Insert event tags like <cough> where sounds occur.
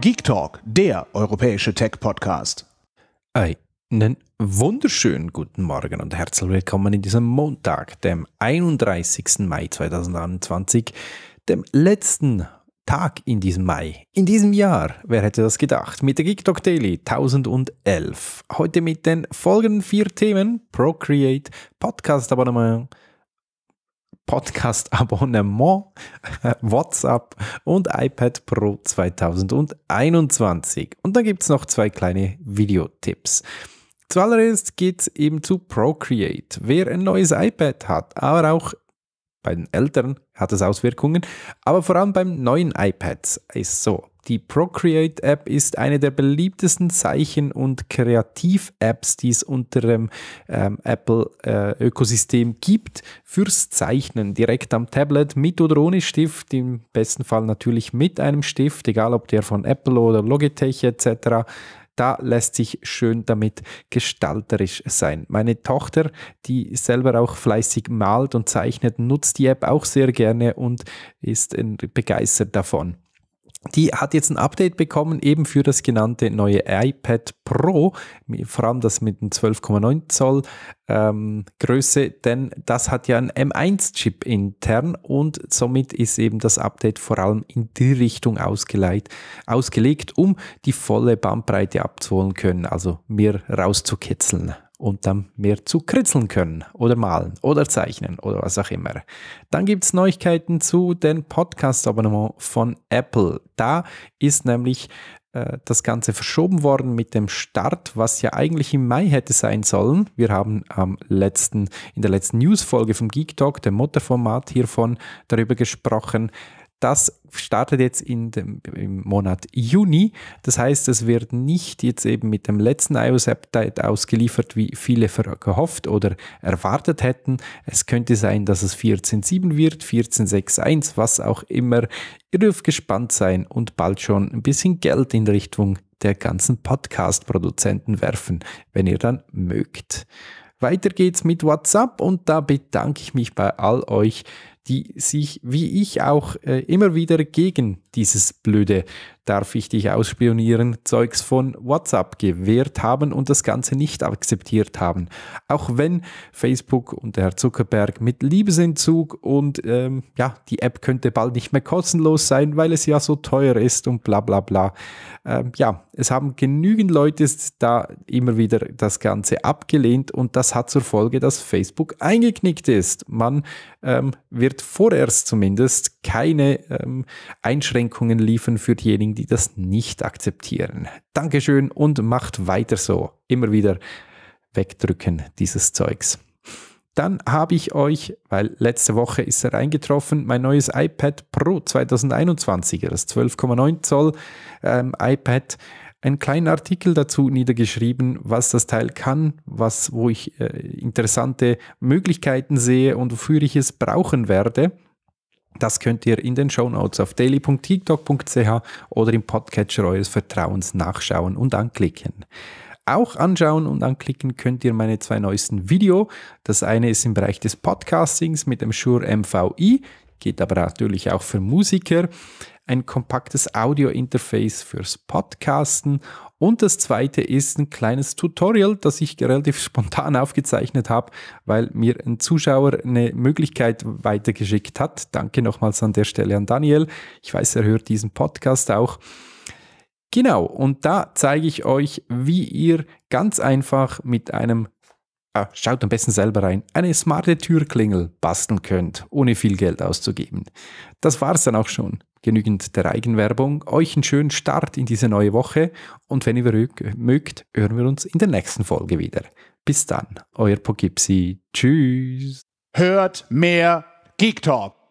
Geek Talk, der europäische Tech-Podcast. Einen wunderschönen guten Morgen und herzlich willkommen in diesem Montag, dem 31. Mai 2021, dem letzten Tag in diesem Mai, in diesem Jahr, wer hätte das gedacht, mit der Geek Talk Daily 1011. Heute mit den folgenden vier Themen: Procreate, Podcast-Abonnement, Podcast-Abonnement, äh, WhatsApp und iPad Pro 2021. Und dann gibt es noch zwei kleine Videotipps. Zuallererst geht es eben zu Procreate. Wer ein neues iPad hat, aber auch bei den Eltern hat es Auswirkungen, aber vor allem beim neuen iPad ist so. Die Procreate-App ist eine der beliebtesten Zeichen- und Kreativ-Apps, die es unter dem ähm, Apple-Ökosystem äh, gibt, fürs Zeichnen direkt am Tablet mit oder ohne Stift, im besten Fall natürlich mit einem Stift, egal ob der von Apple oder Logitech etc da lässt sich schön damit gestalterisch sein. Meine Tochter, die selber auch fleißig malt und zeichnet, nutzt die App auch sehr gerne und ist begeistert davon. Die hat jetzt ein Update bekommen, eben für das genannte neue iPad Pro, vor allem das mit dem 12,9 Zoll ähm, Größe, denn das hat ja einen M1-Chip intern und somit ist eben das Update vor allem in die Richtung ausgelegt, um die volle Bandbreite abzuholen können, also mehr rauszukitzeln und dann mehr zu kritzeln können oder malen oder zeichnen oder was auch immer. Dann gibt es Neuigkeiten zu den Podcast-Abonnement von Apple. Da ist nämlich äh, das Ganze verschoben worden mit dem Start, was ja eigentlich im Mai hätte sein sollen. Wir haben am letzten, in der letzten News-Folge vom Geek Talk, dem Mutterformat hiervon, darüber gesprochen, das startet jetzt in dem, im Monat Juni. Das heißt, es wird nicht jetzt eben mit dem letzten iOS-Update ausgeliefert, wie viele gehofft oder erwartet hätten. Es könnte sein, dass es 14.7 wird, 14.6.1, was auch immer. Ihr dürft gespannt sein und bald schon ein bisschen Geld in Richtung der ganzen Podcast-Produzenten werfen, wenn ihr dann mögt. Weiter geht's mit WhatsApp und da bedanke ich mich bei all euch, die sich, wie ich auch, äh, immer wieder gegen dieses blöde darf ich dich ausspionieren, Zeugs von WhatsApp gewährt haben und das Ganze nicht akzeptiert haben. Auch wenn Facebook und der Herr Zuckerberg mit Liebesentzug und ähm, ja, die App könnte bald nicht mehr kostenlos sein, weil es ja so teuer ist und bla bla bla. Ähm, ja, es haben genügend Leute da immer wieder das Ganze abgelehnt und das hat zur Folge, dass Facebook eingeknickt ist. Man ähm, wird vorerst zumindest keine ähm, Einschränkungen liefern für diejenigen, die das nicht akzeptieren. Dankeschön und macht weiter so. Immer wieder wegdrücken dieses Zeugs. Dann habe ich euch, weil letzte Woche ist er eingetroffen, mein neues iPad Pro 2021 das 12,9 Zoll ähm, iPad, einen kleinen Artikel dazu niedergeschrieben, was das Teil kann, was, wo ich äh, interessante Möglichkeiten sehe und wofür ich es brauchen werde. Das könnt ihr in den Shownotes auf daily.tiktok.ch oder im Podcatcher eures Vertrauens nachschauen und anklicken. Auch anschauen und anklicken könnt ihr meine zwei neuesten Video. Das eine ist im Bereich des Podcastings mit dem Shure MVI, geht aber natürlich auch für Musiker ein kompaktes Audio-Interface fürs Podcasten und das zweite ist ein kleines Tutorial, das ich relativ <laughs> spontan aufgezeichnet habe, weil mir ein Zuschauer eine Möglichkeit weitergeschickt hat. Danke nochmals an der Stelle an Daniel. Ich weiß, er hört diesen Podcast auch. Genau, und da zeige ich euch, wie ihr ganz einfach mit einem Ah, schaut am besten selber rein, eine smarte Türklingel basteln könnt, ohne viel Geld auszugeben. Das war's dann auch schon. Genügend der Eigenwerbung. Euch einen schönen Start in diese neue Woche und wenn ihr mögt, hören wir uns in der nächsten Folge wieder. Bis dann, euer Pogipsi. Tschüss. Hört mehr Geek Talk.